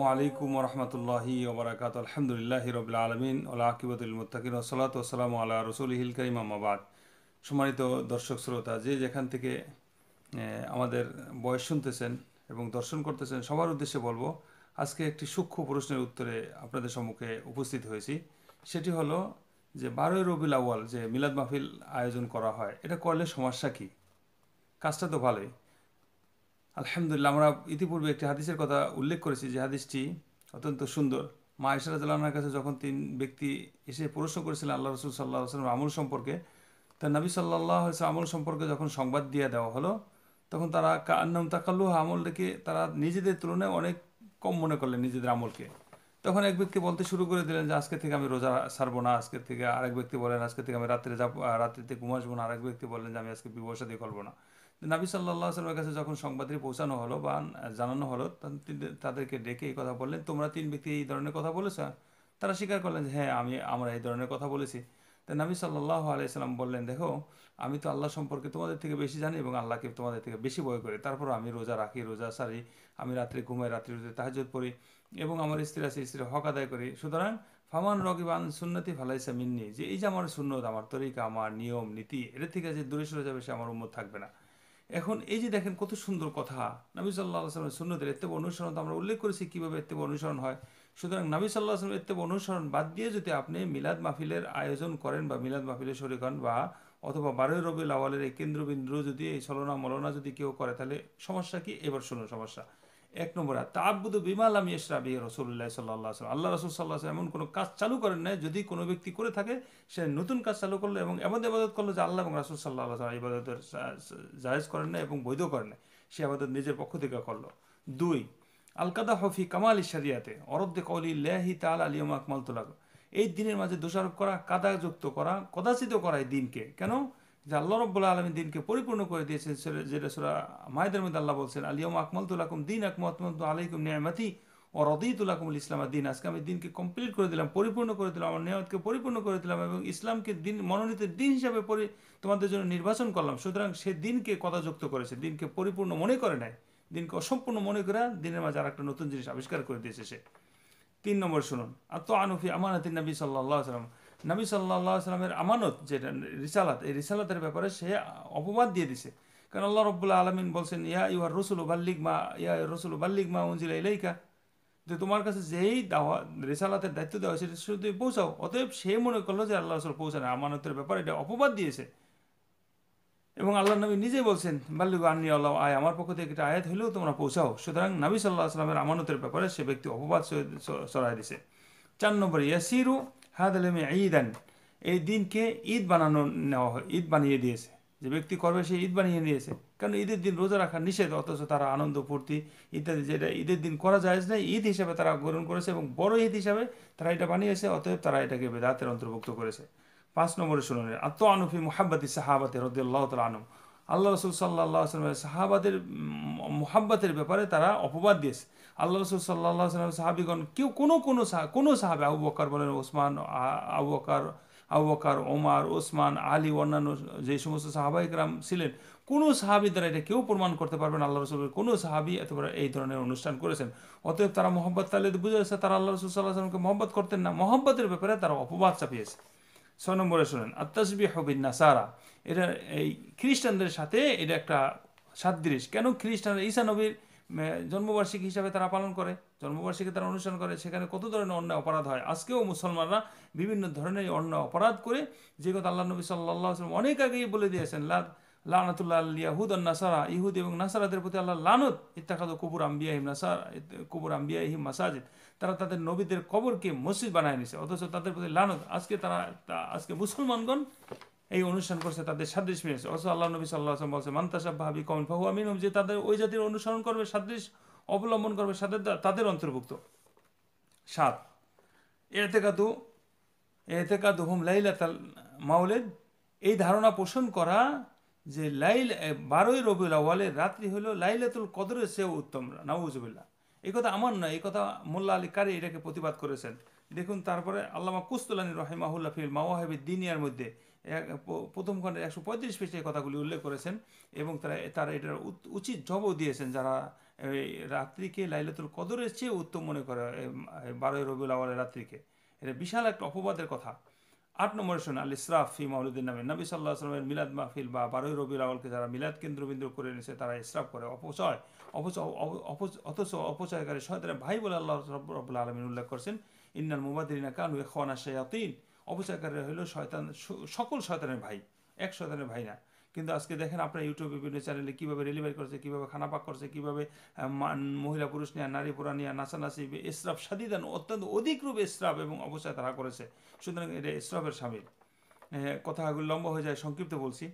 আসসালামু আলাইকুম রহমতুল্লাহি ওবরাকাত আলহামদুলিল্লাহ রবিল আলমিন আল্লাহকিবতুল ওসলাত ওসালাম আল্লাহ রসুল হিল করিম আহমাবাদ সম্মানিত দর্শক শ্রোতা যে যেখান থেকে আমাদের বয়স শুনতেছেন এবং দর্শন করতেছেন সবার উদ্দেশ্যে বলবো আজকে একটি সূক্ষ্ম প্রশ্নের উত্তরে আপনাদের সম্মুখে উপস্থিত হয়েছি সেটি হলো যে বারোই রবিল আওয়াল যে মিলাদ মাহফিল আয়োজন করা হয় এটা করলে সমস্যা কী কাজটা তো ভালোই আলহামদুলিল্লাহ আমরা ইতিপূর্বে একটি হাদিসের কথা উল্লেখ করেছি যে হাদিসটি অত্যন্ত সুন্দর মা ইসরা কাছে যখন তিন ব্যক্তি এসে প্রশ্ন করেছিলেন আল্লাহ রসুল সাল্লাহ আসলাম আমল সম্পর্কে তার নবী সাল্লাহ আমল সম্পর্কে যখন সংবাদ দিয়ে দেওয়া হলো তখন তারা কান্নাম তাকাল্লু আমল রেখে তারা নিজেদের তুলনায় অনেক কম মনে করলেন নিজেদের আমলকে তখন এক ব্যক্তি বলতে শুরু করে দিলেন যে আজকে থেকে আমি রোজা সারবো না আজকে থেকে আরেক ব্যক্তি বলেন আজকে থেকে আমি রাত্রে যাবো রাত্রিতে ঘুমাসবো না আরেক ব্যক্তি বলেন যে আমি আজকে বিবসা দিয়ে করবো না নাবি সাল্লাহ সাল্লামের কাছে যখন সংবাদটি পৌঁছানো হলো বা জানানো হলো তাদেরকে ডেকে এই কথা বললেন তোমরা তিন ব্যক্তি এই ধরনের কথা বলেছ তারা স্বীকার করলেন যে হ্যাঁ আমি আমরা এই ধরনের কথা বলেছি তাই নাবি সাল্লাহ আলাইসাল্লাম বললেন দেখো আমি তো আল্লাহ সম্পর্কে তোমাদের থেকে বেশি জানি এবং আল্লাহকে তোমাদের থেকে বেশি ভয় করি তারপর আমি রোজা রাখি রোজা সারি আমি রাত্রে ঘুমাই রাত্রি রোজে তাহাজত পড়ি এবং আমার স্ত্রী আছে স্ত্রী হক আদায় করি সুতরাং ফামান রকিবান সুন্নতি ফালাইসা মিন্নি যে এই যে আমার সুন্নত আমার তরিকা আমার নিয়ম নীতি এটা থেকে যে দূরে সরে যাবে সে আমার উন্মত থাকবে না এখন এই যে দেখেন কত সুন্দর কথা নাবি সাল্লাহ আসলামের সুন্নতের এত্তেব অনুসরণ তো আমরা উল্লেখ করেছি কীভাবে এত্তেব অনুসরণ হয় সুতরাং নাবি সাল্লাহ আসলামের এত্তেব অনুসরণ বাদ দিয়ে যদি আপনি মিলাদ মাহফিলের আয়োজন করেন বা মিলাদ মাহফিলের শরীর হন বা অথবা বারোই রবি লাওয়ালের এই কেন্দ্রবিন্দু যদি এই ছলনা মলনা যদি কেউ করে তাহলে সমস্যা কি এবার শুনুন সমস্যা এক নম্বর আর তাবুদ বিমাল আমি ইসরাবি রসুল্লাহ সাল্লাহ সাল্লাম আল্লাহ রসুল সাল্লাহ এমন কোনো কাজ চালু করেন না যদি কোনো ব্যক্তি করে থাকে সে নতুন কাজ চালু করলো এবং এমন ইবাদত করলো যে আল্লাহ এবং রাসুল সাল্লাহ সাল্লাম ইবাদতের জায়েজ করেন না এবং বৈধ করেন না সে আমাদের নিজের পক্ষ থেকে করলো দুই আলকাদা হফি কামাল ইসারিয়াতে অরদ্দে কলি লেহি তাল আলিয়ম আকমাল তোলাক এই দিনের মাঝে দোষারোপ করা কাদাযুক্ত করা কদাচিত করা এই দিনকে কেন যে আল্লাহ রব্বুল আলমী দিনকে পরিপূর্ণ করে দিয়েছেন যেটা সুরা মায়েদের মধ্যে আল্লাহ বলছেন আলিয়ম আকমল তুলাকুম দিন আকমতমন্ত আলাইকুম নিয়ামাতি ও রদিতুলাকুমুল ইসলাম দিন আজকে আমি দিনকে কমপ্লিট করে দিলাম পরিপূর্ণ করে দিলাম আমার নিয়মকে পরিপূর্ণ করে দিলাম এবং ইসলামকে দিন মনোনীত দিন হিসাবে পরি তোমাদের জন্য নির্বাচন করলাম সুতরাং সে দিনকে কথাযুক্ত করেছে দিনকে পরিপূর্ণ মনে করে নেয় দিনকে অসম্পূর্ণ মনে করে দিনের মাঝে আর একটা নতুন জিনিস আবিষ্কার করে দিয়েছে সে তিন নম্বর শুনুন আর তো আনুফি আমানাতিন নবী সাল্লাহ সাল্লাম নবী সাল্লাহ সাল্লামের আমানত যেটা রিসালাত এই রিসালাতের ব্যাপারে সে অপবাদ দিয়ে দিছে কারণ আল্লাহ রব্বুল্লা আলমিন বলছেন ইয়া ইউহার রসুল উবাল্লিক মা ইয়া রসুল উবাল্লিক মা উঞ্জিলা ইলাইকা যে তোমার কাছে যেই দাওয়া রেসালাতের দায়িত্ব দেওয়া হয়েছে সেটা তুমি পৌঁছাও অতএব সে মনে করলো যে আল্লাহ রসুল পৌঁছানো আমানতের ব্যাপারে এটা অপবাদ দিয়েছে এবং আল্লাহ নবী নিজে বলছেন বাল্লিক আন্নি আল্লাহ আয় আমার পক্ষ থেকে একটা আয়াত হলেও তোমরা পৌঁছাও সুতরাং নবী সাল্লাহ আসলামের আমানতের ব্যাপারে সে ব্যক্তি অপবাদ চড়াই দিছে চার নম্বর ইয়াসিরু হাদ আলমে ঈদান এই দিনকে ঈদ বানানো নেওয়া হয় ঈদ বানিয়ে দিয়েছে যে ব্যক্তি করবে সে ঈদ বানিয়ে নিয়েছে কারণ ঈদের দিন রোজা রাখা নিষেধ অথচ তারা আনন্দ ফুর্তি ইত্যাদি যেটা ঈদের দিন করা যায় না ঈদ হিসাবে তারা গ্রহণ করেছে এবং বড় ঈদ হিসাবে তারা এটা বানিয়েছে অতএব তারা এটাকে বেদাতের অন্তর্ভুক্ত করেছে পাঁচ নম্বরে শুনুন আত্ম আনুফি মোহাব্বাতি সাহাবাতে রদুল্লাহ তাল আনম আল্লাহ রসুল সাল্লাহ আসলামের সাহাবাদের মোহাব্বতের ব্যাপারে তারা অপবাদ দিয়েছে আল্লাহ রসুল সাল্লাহ আসলামের সাহাবিগণ কেউ কোনো কোনো কোনো সাহাবে আবু বকার বলেন ওসমান আবু বকার আবু বকার ওমার ওসমান আলী অন্যান্য যে সমস্ত সাহাবাহিকরাম ছিলেন কোনো সাহাবি দ্বারা এটা কেউ প্রমাণ করতে পারবেন আল্লাহ রসুলের কোনো সাহাবি এত এই ধরনের অনুষ্ঠান করেছেন অতএব তারা মোহাম্মদ তাহলে বুঝে যাচ্ছে তারা আল্লাহ রসুল সাল্লাহ আসলামকে মোহাম্মত করতেন না মোহাম্মতের ব্যাপারে তারা অপবাদ চাপিয়েছে ছয় নম্বরে শোনেন আত্মাসবি হবিন নাসারা এটা এই খ্রিস্টানদের সাথে এটা একটা সাদৃশ কেন খ্রিস্টানরা ঈসা নবীর জন্মবার্ষিকী হিসাবে তারা পালন করে জন্মবার্ষিকী তারা অনুষ্ঠান করে সেখানে কত ধরনের অন্য অপরাধ হয় আজকেও মুসলমানরা বিভিন্ন ধরনের অন্য অপরাধ করে যে কথা আল্লাহ নবী সাল্লাহ অনেক আগেই বলে দিয়েছেন লাদ লানাতুল্লাহ আল ইয়াহুদ নাসারা ইহুদ এবং নাসারাদের প্রতি আল্লাহ লানত ইত্তাখাদ কুবুর আম্বিয়াহিম নাসার কুবুর আম্বিয়াহিম মাসাজিদ তারা তাদের নবীদের কবরকে মসজিদ বানায় নিছে অথচ তাদের প্রতি লানত আজকে তারা আজকে মুসলমানগণ এই অনুষ্ঠান করছে তাদের সাদৃশ্য মিলেছে অথচ আল্লাহ নবী সাল্লাহ আসলাম বলছে মান্তাসাব ভাবি কমন ফাহু আমিন যে তাদের ওই জাতির অনুসরণ করবে সাদৃশ্য অবলম্বন করবে তাদের তাদের অন্তর্ভুক্ত সাত এতেকাদু এতেকাদু হুম লাইলাতাল মাউলেদ এই ধারণা পোষণ করা যে লাইল বারোই রবিউল আওয়ালের রাত্রি হলো লাইলাতুল কদরের সে উত্তম নাউজবিল্লা এই কথা আমার নয় এই কথা মোল্লা আলী কারি এটাকে প্রতিবাদ করেছেন দেখুন তারপরে আল্লামা কুস্তুলানি রহিমাহুল্লা ফিল মাওয়াহেবি দিনিয়ার মধ্যে প্রথম খণ্ডের একশো পঁয়ত্রিশ পৃষ্ঠে কথাগুলি উল্লেখ করেছেন এবং তারা তারা এটার উচিত জবও দিয়েছেন যারা রাত্রিকে লাইলাতুল কদরের চেয়ে উত্তম মনে করে বারোই রবিউল আওয়ালের রাত্রিকে এটা বিশাল একটা অপবাদের কথা আট নম্বর শোন আল ইসরাফ ফি মাউলুদ্দিন নামে নবী সাল্লাহ আসলামের মিলাদ মাহফিল বা বারোই রবি রাউলকে যারা মিলাদ কেন্দ্রবিন্দু করে এনেছে তারা ইসরাফ করে অপচয় অপচয় অথচ অপচয়কারী শয়তানের ভাই বলে আল্লাহ রব্বুল আলমিন উল্লেখ করছেন ইন্নাল মুবাদিনা কানু খোয়ানা শেয়াতিন অপচয়কারী হলো শয়তান সকল শয়তানের ভাই এক শয়তানের ভাই না কিন্তু আজকে দেখেন আপনার ইউটিউবে বিভিন্ন চ্যানেলে কীভাবে ডেলিভারি করছে কীভাবে খানা পাক করছে কীভাবে মহিলা পুরুষ নিয়ে নারী পুরা নিয়ে নাচানাচি ইসরাফ সাদিদান অত্যন্ত অধিক রূপে ইসরাফ এবং অবচয় তারা করেছে সুতরাং এটা ইসরাফের সামিল কথাগুলো লম্বা হয়ে যায় সংক্ষিপ্ত বলছি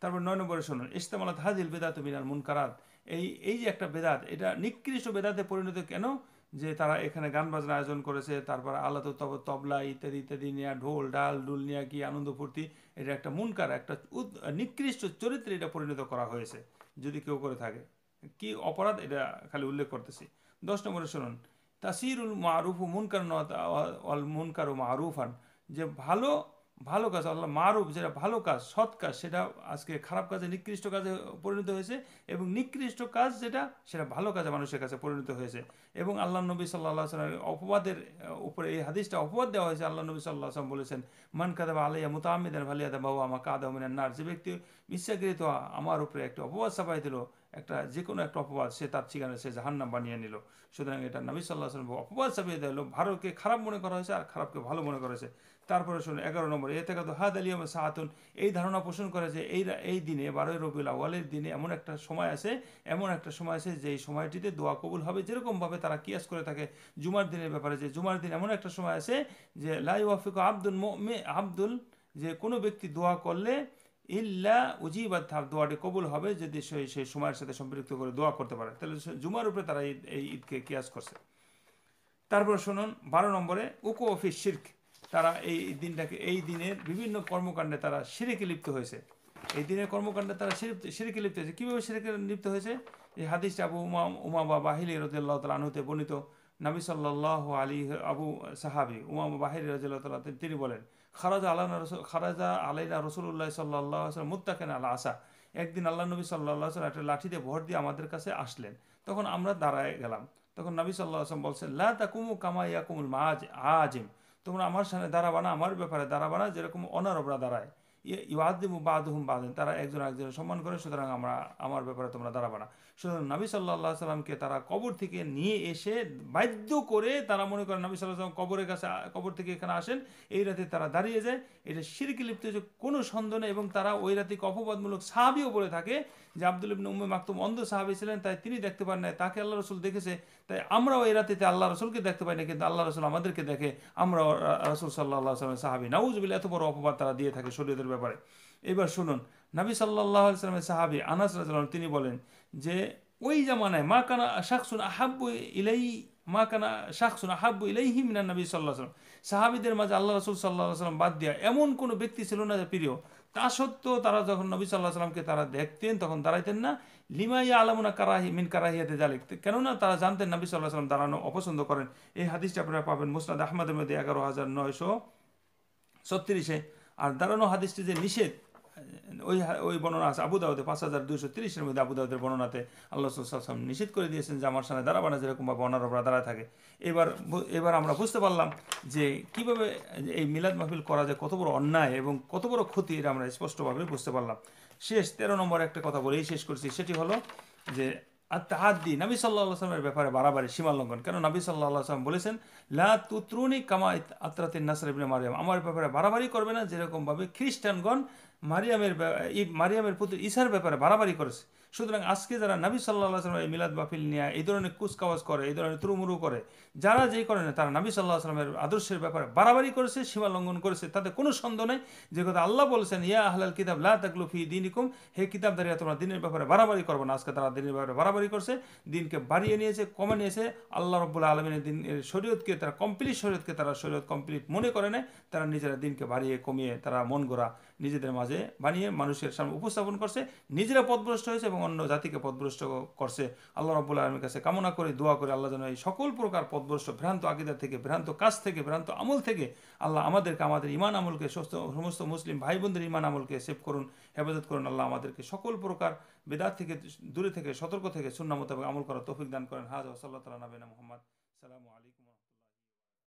তারপর নয় নম্বরে শোনেন ইস্তেমালাত হাজিল বেদাত মিনাল মুনকারাত এই এই যে একটা বেদাত এটা নিকৃষ্ট বেদাতে পরিণত কেন যে তারা এখানে গান বাজনা আয়োজন করেছে তারপর আলাদা তব তবলা ইত্যাদি ইত্যাদি নিয়ে ঢোল ডাল ডুল নিয়ে কি আনন্দ ফুর্তি এটা একটা মুনকার একটা নিকৃষ্ট চরিত্রে এটা পরিণত করা হয়েছে যদি কেউ করে থাকে কি অপরাধ এটা খালি উল্লেখ করতেছি দশ নম্বরে শুনুন তাসিরুল মারুফ মুনকার অল মুনকার মারুফান যে ভালো ভালো কাজ আল্লাহ মারুব যেটা ভালো কাজ সৎ কাজ সেটা আজকে খারাপ কাজে নিকৃষ্ট কাজে পরিণত হয়েছে এবং নিকৃষ্ট কাজ যেটা সেটা ভালো কাজে মানুষের কাছে পরিণত হয়েছে এবং আল্লাহ নবী সাল্লাহ সাল্লামের অপবাদের উপরে এই হাদিসটা অপবাদ দেওয়া হয়েছে আল্লাহ নবী সাল্লাহ আসলাম বলেছেন মান আলিয়া আলাইয়া ভালিয়া দা বাবু আমাকে আদাহমিনের নার যে ব্যক্তি ইচ্ছাকৃত আমার উপরে একটি অপবাদ সাফাই দিল একটা যে কোনো একটা অপবাদ সে তার ঠিকানা সে জাহান্নাম বানিয়ে নিল সুতরাং এটা নবী সাল্লাহ আসলাম অপবাদ সাফাই দিল ভারতকে খারাপ মনে করা হয়েছে আর খারাপকে ভালো মনে করা হয়েছে তারপরে শুনুন এগারো নম্বর এ থেকে হাদ আলিয়ম সাহাতুন এই ধারণা পোষণ করে যে এই এই দিনে বারোই রবিউল আওয়ালের দিনে এমন একটা সময় আছে এমন একটা সময় আছে যে এই সময়টিতে দোয়া কবুল হবে যেরকমভাবে তারা কিয়াস করে থাকে জুমার দিনের ব্যাপারে যে জুমার দিন এমন একটা সময় আছে যে লাই ওয়াফিক আব্দুল মে আব্দুল যে কোনো ব্যক্তি দোয়া করলে ইল্লা উজিবাদ থাক দোয়াটি কবুল হবে যদি সেই সেই সময়ের সাথে সম্পৃক্ত করে দোয়া করতে পারে তাহলে জুমার উপরে তারা এই ঈদকে কিয়াস করছে তারপর শুনুন বারো নম্বরে উকু অফিস শির্ক তারা এই দিনটাকে এই দিনের বিভিন্ন কর্মকাণ্ডে তারা সিরেকে লিপ্ত হয়েছে এই দিনের কর্মকাণ্ডে তারা সিরেকে লিপ্ত হয়েছে কীভাবে সিরেকে লিপ্ত হয়েছে এই হাদিস আবু উমা উমা বা বাহিলি রদুল্লাহ তালাহতে বর্ণিত নাবি সাল্লাহ আলী আবু সাহাবি উমা বাহিলি রাজিল্লাহ তালা তিনি বলেন খারাজা আল্লাহ রসুল খারাজা আলাইনা রসুল্লাহ সাল্লাহ আসলাম মুত্তাকেন আল্লাহ আসা একদিন আল্লাহ নবী সাল্লাহ আসলাম একটা লাঠিতে ভর দিয়ে আমাদের কাছে আসলেন তখন আমরা দাঁড়ায় গেলাম তখন নবী সাল্লাহ আসলাম বলছেন লা তা কুমু কামাইয়া কুমুল আজ আজিম তোমরা আমার সামনে দাঁড়াবা না আমার ব্যাপারে দাঁড়াবা না যেরকম অনারবরা দাঁড়ায় বাদ বাদহুম বাদেন তারা একজন একজনের সম্মান করে সুতরাং আমরা আমার ব্যাপারে তোমরা দাঁড়াবা না সুতরাং নবী সাল্লাহ সাল্লামকে তারা কবর থেকে নিয়ে এসে বাধ্য করে তারা মনে করে নবী সাল্লাহ সাল্লাম কবরের কাছে কবর থেকে এখানে আসেন এই রাতে তারা দাঁড়িয়ে যায় এটা সিরকি লিপ্ত হচ্ছে কোনো সন্দেহ নেই এবং তারা ওই রাতে অপবাদমূলক সাহাবিও বলে থাকে যে আব্দুল ইবনে উম্মে মাকতুম অন্ধ সাহাবি ছিলেন তাই তিনি দেখতে পান নাই তাকে আল্লাহ রসুল দেখেছে তাই আমরাও এই রাতে আল্লাহ রসুলকে দেখতে পাই না কিন্তু আল্লাহ রসুল আমাদেরকে দেখে আমরা রসুল সাল্লাহ সাল্লামের সাহাবি নাউজবিল এত বড় অপবাদ তারা দিয়ে থাকে শরীরের ব্যাপারে এবার শুনুন নাবী সাল্লাহ সাল্লামের সাহাবি আনাস রাজ তিনি বলেন যে ওই জামানায় মা কানা শাকসুন আহাব্বু ইলাই মা কানা শাহসুন আহাব্বু ইলাইহি মিনান নবী সাল্লাহ সাল্লাম সাহাবিদের মাঝে আল্লাহ রসুল সাল্লাহ সাল্লাম বাদ দেওয়া এমন কোনো ব্যক্তি ছিল না যে প্রিয় তা সত্ত্বেও তারা যখন নবী সাল্লাহ সাল্লামকে তারা দেখতেন তখন দাঁড়াইতেন না লিমাইয়া আলমনা কারাহি মিন কারাহিয়াতে জালেক কেননা তারা জানতেন নবী সাল্লাহ সাল্লাম দাঁড়ানো অপছন্দ করেন এই হাদিসটা আপনারা পাবেন মুসনাদ আহমদের মধ্যে এগারো হাজার নয়শো ছত্রিশে আর দাঁড়ানো হাদিসটি যে নিষেধ ওই ওই বর্ণনা আছে আবু দাউদে পাঁচ হাজার দুশো তিরিশের মধ্যে আবু দাউদের বর্ণনাতে আল্লাহ সুসাম নিষেধ করে দিয়েছেন যে আমার সামনে দাঁড়াবানা যেরকমভাবে অনারবরা দাঁড়ায় থাকে এবার এবার আমরা বুঝতে পারলাম যে কিভাবে এই মিলাদ মাহফিল করা যায় কত বড় অন্যায় এবং কত বড় ক্ষতি এটা আমরা স্পষ্টভাবে বুঝতে পারলাম শেষ তেরো নম্বর একটা কথা বলেই শেষ করছি সেটি হলো যে হাত নবী সাল্লাহ আসলামের ব্যাপারে বাড়াবাড়ি সীমা লঙ্ঘন কেন নবী সাল্লাহ আসলাম বলেছেন লা তুত্রুনি কামায় আত্রাতিন নাসর মারিয়াম আমার ব্যাপারে বাড়াবাড়ি করবে না যেরকমভাবে খ্রিস্টানগণ মারিয়ামের মারিয়ামের পুত্র ঈশার ব্যাপারে বাড়াবাড়ি করেছে সুতরাং আজকে যারা নাবি সাল্লাহ সাল্লামের মিলাদ বাফিল নিয়ে এই ধরনের কুচকাওয়াজ করে এই ধরনের তুরুমুরু করে যারা যেই করে না তারা নাবি সাল্লাহ আসলামের আদর্শের ব্যাপারে বাড়াবাড়ি করেছে সীমা লঙ্ঘন করেছে তাতে কোনো সন্দেহ নেই যে কথা আল্লাহ বলেছেন ইয়া আহলাল কিতাব লা তাকলুফি দিনিকুম হে কিতাব দাঁড়িয়ে তোমরা দিনের ব্যাপারে বাড়াবাড়ি করবো না আজকে তারা দিনের ব্যাপারে বাড়াবাড়ি করছে দিনকে বাড়িয়ে নিয়েছে কমে নিয়েছে আল্লাহ রব্বুল আলমিনের দিন শরীয়তকে তারা কমপ্লিট শরীয়তকে তারা শরীয়ত কমপ্লিট মনে করে নেয় তারা নিজেরা দিনকে বাড়িয়ে কমিয়ে তারা মন গোড়া নিজেদের মাঝে বানিয়ে মানুষের সামনে উপস্থাপন করছে নিজেরা পদভ্রষ্ট হয়েছে এবং অন্য জাতিকে পথভ্রষ্ট করছে আল্লাহ রব্বুল আলমীর কাছে কামনা করে দোয়া করে আল্লাহ যেন এই সকল প্রকার পদভ্রষ্ট ভ্রান্ত আকিদা থেকে ভ্রান্ত কাজ থেকে ভ্রান্ত আমল থেকে আল্লাহ আমাদেরকে আমাদের ইমান আমলকে সমস্ত মুসলিম ভাই বোনদের ইমান আমলকে সেভ করুন হেফাজত করুন আল্লাহ আমাদেরকে সকল প্রকার বেদার থেকে দূরে থেকে সতর্ক থেকে সুন্না মোতাবেক আমল করার তৌফিক দান করেন হাজ ওসাল্লাহ তালা নবেন মোহাম্মদ সালামু আলাইকুম